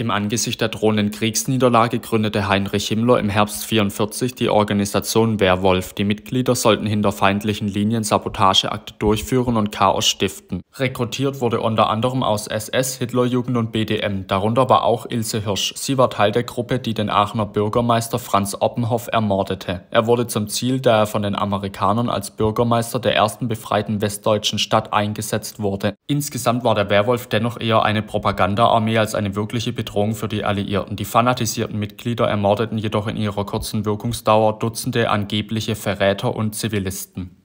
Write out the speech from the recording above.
Im Angesicht der drohenden Kriegsniederlage gründete Heinrich Himmler im Herbst 1944 die Organisation Werwolf. Die Mitglieder sollten hinter feindlichen Linien Sabotageakte durchführen und Chaos stiften. Rekrutiert wurde unter anderem aus SS, Hitlerjugend und BDM. Darunter war auch Ilse Hirsch. Sie war Teil der Gruppe, die den Aachener Bürgermeister Franz Oppenhoff ermordete. Er wurde zum Ziel, da er von den Amerikanern als Bürgermeister der ersten befreiten westdeutschen Stadt eingesetzt wurde. Insgesamt war der Werwolf dennoch eher eine Propagandaarmee als eine wirkliche Bedrohung Bedrohung für die Alliierten. Die fanatisierten Mitglieder ermordeten jedoch in ihrer kurzen Wirkungsdauer Dutzende angebliche Verräter und Zivilisten.